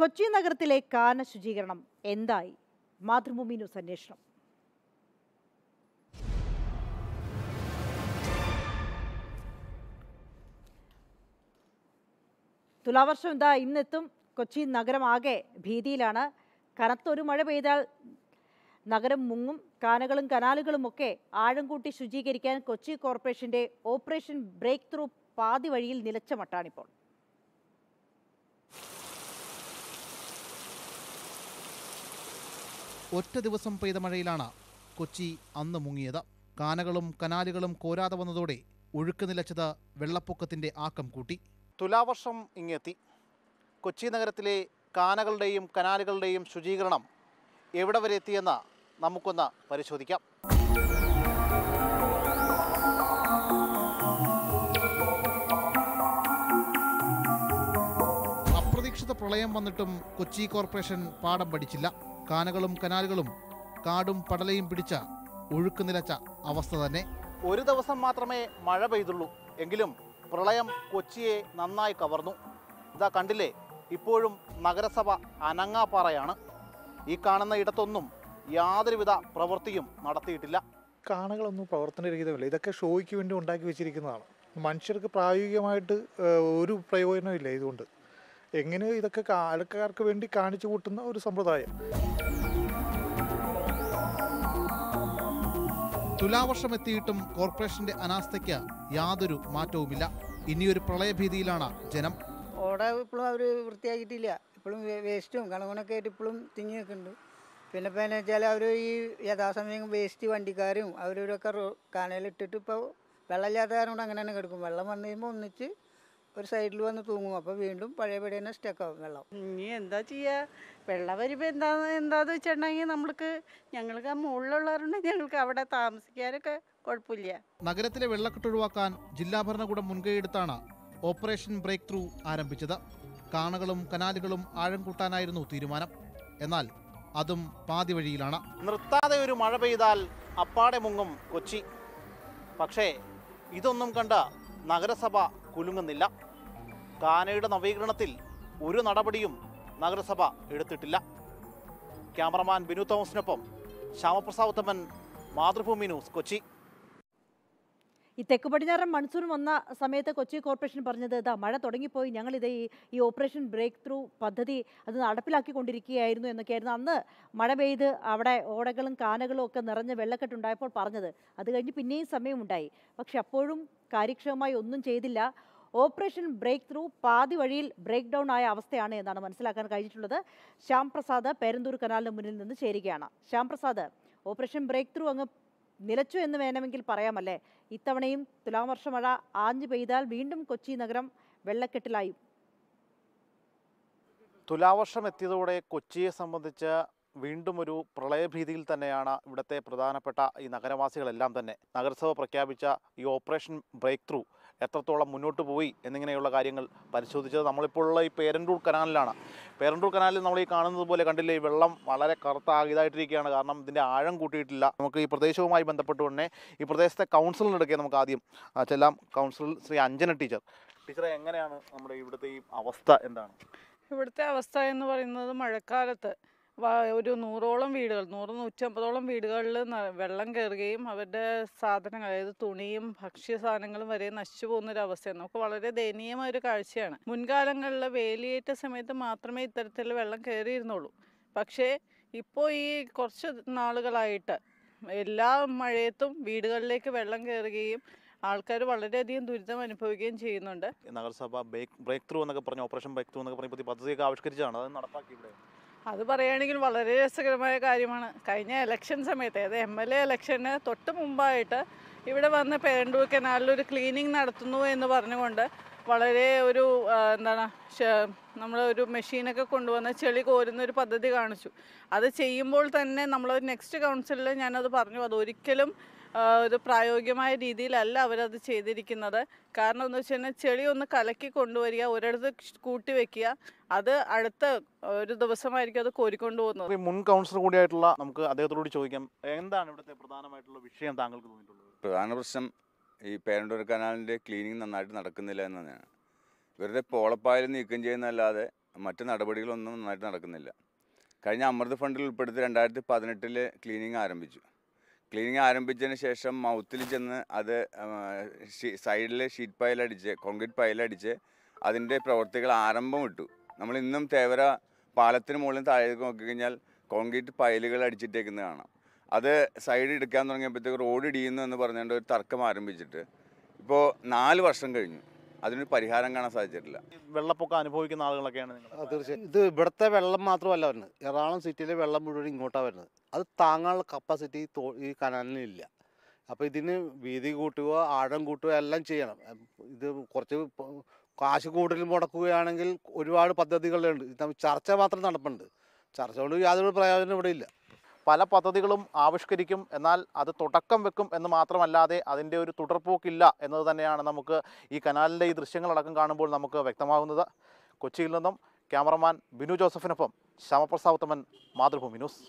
കൊച്ചി നഗരത്തിലെ കാന ശുചീകരണം എന്തായി മാതൃഭൂമി ന്യൂസ് അന്വേഷണം തുലാവർഷം എന്താ ഇന്നെത്തും കൊച്ചി നഗരമാകെ ഭീതിയിലാണ് കനത്തൊരു മഴ പെയ്താൽ നഗരം മുങ്ങും കാനകളും കനാലുകളും ഒക്കെ ആഴം കൂട്ടി ശുചീകരിക്കാൻ കൊച്ചി കോർപ്പറേഷന്റെ ഓപ്പറേഷൻ ബ്രേക്ക് ത്രൂ പാതി വഴിയിൽ നിലച്ച മട്ടാണിപ്പോൾ ഒറ്റ ദിവസം പെയ്ത മഴയിലാണ് കൊച്ചി അന്ന് മുങ്ങിയത് കാനകളും കനാലുകളും കോരാതെ വന്നതോടെ ഒഴുക്ക് നിലച്ചത് വെള്ളപ്പൊക്കത്തിന്റെ ആക്കം കൂട്ടി തുലാവർഷം ഇങ്ങെത്തി കൊച്ചി നഗരത്തിലെ കാനകളുടെയും കനാലുകളുടെയും ശുചീകരണം എവിടെ വരെ എത്തിയെന്ന് നമുക്കൊന്ന് പരിശോധിക്കാം അപ്രതീക്ഷിത പ്രളയം വന്നിട്ടും കൊച്ചി കോർപ്പറേഷൻ പാഠം പഠിച്ചില്ല കാനകളും കനാലുകളും കാടും പടലയും പിടിച്ച ഒഴുക്ക് നിലച്ച അവസ്ഥ തന്നെ ഒരു ദിവസം മാത്രമേ മഴ പെയ്തുള്ളൂ എങ്കിലും പ്രളയം കൊച്ചിയെ നന്നായി കവർന്നു ഇതാ കണ്ടില്ലേ ഇപ്പോഴും നഗരസഭ അനങ്ങാപ്പാറയാണ് ഈ കാണുന്ന ഇടത്തൊന്നും യാതൊരുവിധ പ്രവൃത്തിയും നടത്തിയിട്ടില്ല കാണകളൊന്നും പ്രവർത്തനരഹിതമല്ല ഇതൊക്കെ ഷോയ്ക്ക് വേണ്ടി ഉണ്ടാക്കി വെച്ചിരിക്കുന്നതാണ് മനുഷ്യർക്ക് പ്രായോഗികമായിട്ട് ഒരു പ്രയോജനമില്ല ഇതുകൊണ്ട് എങ്ങനെ ഇതൊക്കെ ആൾക്കാർക്ക് വേണ്ടി കാണിച്ചു കൂട്ടുന്ന ഒരു സമ്പ്രദായം തുലാവർഷം എത്തിയിട്ടും കോർപ്പറേഷന്റെ അനാസ്ഥയ്ക്ക് യാതൊരു മാറ്റവുമില്ല ഇനിയൊരു പ്രളയഭീതിയിലാണ് ജനം ഓട ഇപ്പോഴും അവർ വൃത്തിയാക്കിയിട്ടില്ല ഇപ്പോഴും വേസ്റ്റും കളവണൊക്കെ ആയിട്ട് ഇപ്പോഴും തിങ്ങി നിൽക്കുന്നുണ്ട് പിന്നെ പിന്നെ വെച്ചാൽ അവർ ഈ യഥാസമയം വേസ്റ്റ് വണ്ടിക്കാരും അവരൊക്കെ കനലിട്ടിട്ട് ഇപ്പോൾ വെള്ളമില്ലാത്ത കാരണം കൊണ്ട് അങ്ങനെ തന്നെ കിടക്കും വെള്ളം വന്നു കഴിയുമ്പോൾ ഒന്നിച്ച് ഒരു സൈഡിൽ വന്ന് തൂങ്ങും അപ്പോൾ വീണ്ടും പഴയപടി തന്നെ ആവും വെള്ളം ഇനി എന്താ ചെയ്യാ വെള്ളം വരുമ്പോ എന്താ എന്താന്ന് വെച്ചിട്ടുണ്ടെങ്കിൽ നമ്മൾക്ക് ഞങ്ങൾക്ക് ആ മുകളിലുള്ളവരുണ്ട് ഞങ്ങൾക്ക് അവിടെ താമസിക്കാനൊക്കെ കുഴപ്പമില്ല നഗരത്തിലെ വെള്ളക്കെട്ട് ഒഴിവാക്കാൻ ജില്ലാ ഭരണകൂടം എടുത്താണ് ഓപ്പറേഷൻ ബ്രേക്ക് ത്രൂ ആരംഭിച്ചത് കാണകളും കനാലുകളും ആഴം കൂട്ടാനായിരുന്നു തീരുമാനം എന്നാൽ അതും പാതി വഴിയിലാണ് നിർത്താതെ ഒരു മഴ പെയ്താൽ അപ്പാടെ മുങ്ങും കൊച്ചി പക്ഷേ ഇതൊന്നും കണ്ട നഗരസഭ കുലുങ്ങുന്നില്ല കാനയുടെ നവീകരണത്തിൽ ഒരു നടപടിയും നഗരസഭ എടുത്തിട്ടില്ല ക്യാമറമാൻ ബിനു തോമസിനൊപ്പം ശ്യാമപ്രസാദ് ഉത്തമൻ മാതൃഭൂമി ന്യൂസ് കൊച്ചി ഈ തെക്ക് പടിഞ്ഞാറൻ മൺസൂൺ വന്ന സമയത്ത് കൊച്ചി കോർപ്പറേഷൻ പറഞ്ഞത് ഇതാ മഴ തുടങ്ങിപ്പോയി ഞങ്ങളിത് ഈ ഈ ഓപ്പറേഷൻ ബ്രേക്ക് ത്രൂ പദ്ധതി അത് നടപ്പിലാക്കിക്കൊണ്ടിരിക്കുകയായിരുന്നു എന്നൊക്കെയായിരുന്നു അന്ന് മഴ പെയ്ത് അവിടെ ഓടകളും കാനകളും ഒക്കെ നിറഞ്ഞ വെള്ളക്കെട്ടുണ്ടായപ്പോൾ പറഞ്ഞത് അത് കഴിഞ്ഞ് പിന്നെയും സമയമുണ്ടായി പക്ഷെ അപ്പോഴും കാര്യക്ഷമമായി ഒന്നും ചെയ്തില്ല ഓപ്പറേഷൻ ബ്രേക്ക് ത്രൂ പാതി വഴിയിൽ ബ്രേക്ക് ഡൗൺ ആയ അവസ്ഥയാണ് എന്നാണ് മനസ്സിലാക്കാൻ കഴിഞ്ഞിട്ടുള്ളത് ശ്യാം പ്രസാദ് പേരന്തൂർ കനാലിന് മുന്നിൽ നിന്ന് ചേരുകയാണ് Shyam Prasad operation breakthrough അങ്ങ് നിലച്ചു എന്ന് വേണമെങ്കിൽ പറയാമല്ലേ ഇത്തവണയും തുലാവർഷ മഴ ആഞ്ഞു പെയ്താൽ വീണ്ടും കൊച്ചി നഗരം വെള്ളക്കെട്ടിലായി തുലാവർഷം എത്തിയതോടെ കൊച്ചിയെ സംബന്ധിച്ച് വീണ്ടും ഒരു പ്രളയഭീതിയിൽ തന്നെയാണ് ഇവിടുത്തെ പ്രധാനപ്പെട്ട ഈ നഗരവാസികളെല്ലാം തന്നെ നഗരസഭ പ്രഖ്യാപിച്ച ഈ ഓപ്പറേഷൻ ബ്രേക്ക് ത്രൂ എത്രത്തോളം മുന്നോട്ട് പോയി എന്നിങ്ങനെയുള്ള കാര്യങ്ങൾ പരിശോധിച്ചത് നമ്മളിപ്പോഴുള്ള ഈ പേരൻ്റൂർ കനാലിലാണ് പേരൻ്റൂർ കനാലിൽ നമ്മൾ ഈ കാണുന്നത് പോലെ കണ്ടില്ലേ ഈ വെള്ളം വളരെ കറുത്താകിതായിട്ടിരിക്കുകയാണ് കാരണം ഇതിൻ്റെ ആഴം കൂട്ടിയിട്ടില്ല നമുക്ക് ഈ പ്രദേശവുമായി ബന്ധപ്പെട്ട് തന്നെ ഈ പ്രദേശത്തെ കൗൺസിലിനെടുക്കുക നമുക്ക് ആദ്യം ചെല്ലാം കൗൺസിലർ ശ്രീ അഞ്ജന ടീച്ചർ ടീച്ചറെ എങ്ങനെയാണ് നമ്മുടെ ഇവിടുത്തെ ഈ അവസ്ഥ എന്താണ് ഇവിടുത്തെ അവസ്ഥ എന്ന് പറയുന്നത് മഴക്കാലത്ത് ഒരു നൂറോളം വീടുകൾ നൂറ് നൂറ്റമ്പതോളം വീടുകളിൽ വെള്ളം കയറുകയും അവരുടെ സാധനങ്ങൾ അതായത് തുണിയും ഭക്ഷ്യ സാധനങ്ങളും വരെ നശിച്ചു പോകുന്ന ഒരു അവസ്ഥയാണ് നമുക്ക് വളരെ ദയനീയമായ ഒരു കാഴ്ചയാണ് മുൻകാലങ്ങളിൽ വേലിയേറ്റ സമയത്ത് മാത്രമേ ഇത്തരത്തിൽ വെള്ളം കയറിയിരുന്നുള്ളൂ പക്ഷേ ഇപ്പോൾ ഈ കുറച്ച് നാളുകളായിട്ട് എല്ലാ മഴയത്തും വീടുകളിലേക്ക് വെള്ളം കയറുകയും ആൾക്കാർ വളരെയധികം ദുരിതം അനുഭവിക്കുകയും ചെയ്യുന്നുണ്ട് നഗരസഭ ബ്രേക്ക് ത്രൂ എന്നൊക്കെ പറഞ്ഞ ഓപ്പറേഷൻ ബ്രേക്ക് ത്രൂ എന്നൊക്കെ പറഞ്ഞ പദ്ധതിയൊക്കെ ആവിഷ്കരിച്ചതാണ് അത് നടപ്പാക്കി ഇവിടെ അത് പറയുകയാണെങ്കിൽ വളരെ രസകരമായ കാര്യമാണ് കഴിഞ്ഞ ഇലക്ഷൻ സമയത്ത് അതായത് എം എൽ എ ഇലക്ഷന് തൊട്ട് മുമ്പായിട്ട് ഇവിടെ വന്ന് പേരണ്ടൂർ കനാലിലൊരു ക്ലീനിങ് നടത്തുന്നു എന്ന് പറഞ്ഞുകൊണ്ട് വളരെ ഒരു എന്താണ് നമ്മൾ ഒരു മെഷീനൊക്കെ കൊണ്ടുവന്ന് ചെളി കോരുന്ന ഒരു പദ്ധതി കാണിച്ചു അത് ചെയ്യുമ്പോൾ തന്നെ നമ്മൾ നെക്സ്റ്റ് കൗൺസിലിൽ ഞാനത് പറഞ്ഞു അത് ഒരിക്കലും ഒരു പ്രായോഗികമായ രീതിയിലല്ല അവരത് ചെയ്തിരിക്കുന്നത് കാരണം എന്ന് വെച്ച് കഴിഞ്ഞാൽ ചെളി ഒന്ന് കലക്കി കൊണ്ടുവരിക ഒരിടത്ത് കൂട്ടി വെക്കുക അത് അടുത്ത ഒരു ദിവസമായിരിക്കും അത് കോരിക്കൊണ്ട് പോകുന്നത് മുൻ കൗൺസിലർ കൂടിയായിട്ടുള്ള നമുക്ക് അദ്ദേഹത്തോട് ചോദിക്കാം എന്താണ് ഇവിടുത്തെ പ്രധാനമായിട്ടുള്ള വിഷയം താങ്കൾക്ക് തോന്നിയിട്ടുള്ളത് പ്രധാന പ്രശ്നം ഈ പേരണ്ടൂർ കനാലിൻ്റെ ക്ലീനിങ് നന്നായിട്ട് നടക്കുന്നില്ല എന്നതാണ് വെറുതെ പോളപ്പായൽ നീക്കം ചെയ്യുന്നതല്ലാതെ മറ്റു നടപടികളൊന്നും നന്നായിട്ട് നടക്കുന്നില്ല കഴിഞ്ഞ അമൃത് ഫണ്ടിൽ ഉൾപ്പെടുത്തി രണ്ടായിരത്തി പതിനെട്ടിൽ ക്ലീനിങ് ആരംഭിച്ചു ക്ലീനിങ് ആരംഭിച്ചതിന് ശേഷം മൗത്തിൽ ചെന്ന് അത് സൈഡിൽ ഷീറ്റ് പൈലടിച്ച് കോൺക്രീറ്റ് പൈലടിച്ച് അതിൻ്റെ പ്രവർത്തികൾ ആരംഭം ഇട്ടു നമ്മൾ ഇന്നും തേവര പാലത്തിന് മുകളിൽ താഴേക്ക് നോക്കിക്കഴിഞ്ഞാൽ കോൺക്രീറ്റ് പൈലുകൾ അടിച്ചിട്ടേക്കുന്നത് കാണാം അത് സൈഡ് എടുക്കാൻ തുടങ്ങിയപ്പോഴത്തേക്ക് റോഡ് ഇടിയുന്നു എന്ന് പറഞ്ഞുകൊണ്ട് ഒരു തർക്കം ആരംഭിച്ചിട്ട് ഇപ്പോൾ നാല് വർഷം കഴിഞ്ഞു അതിനൊരു പരിഹാരം കാണാൻ സാധിച്ചിട്ടില്ല വെള്ളപ്പൊക്കം അനുഭവിക്കുന്ന ആളുകളൊക്കെയാണ് നിങ്ങൾ തീർച്ചയായും ഇത് ഇവിടുത്തെ വെള്ളം മാത്രമല്ല വരുന്നത് എറണാകുളം സിറ്റിയിലെ വെള്ളം മുഴുവൻ ഇങ്ങോട്ടാണ് വരുന്നത് അത് താങ്ങാനുള്ള കപ്പാസിറ്റി ഈ കനാലിനില്ല അപ്പോൾ ഇതിന് വീതി കൂട്ടുക ആഴം കൂട്ടുക എല്ലാം ചെയ്യണം ഇത് കുറച്ച് കാശ് കൂടുതൽ മുടക്കുകയാണെങ്കിൽ ഒരുപാട് പദ്ധതികളുണ്ട് ചർച്ച മാത്രം നടപ്പുണ്ട് ചർച്ച കൊണ്ട് യാതൊരു പ്രയോജനം ഇവിടെ ഇല്ല പല പദ്ധതികളും ആവിഷ്കരിക്കും എന്നാൽ അത് തുടക്കം വെക്കും എന്ന് മാത്രമല്ലാതെ അതിൻ്റെ ഒരു തുടർപ്പോക്കില്ല എന്നത് തന്നെയാണ് നമുക്ക് ഈ കനാലിൻ്റെ ഈ ദൃശ്യങ്ങളടക്കം കാണുമ്പോൾ നമുക്ക് വ്യക്തമാകുന്നത് കൊച്ചിയിൽ നിന്നും ക്യാമറമാൻ ബിനു ജോസഫിനൊപ്പം ശ്യാമപ്രസാദ് ഉത്തമൻ മാതൃഭൂമി ന്യൂസ്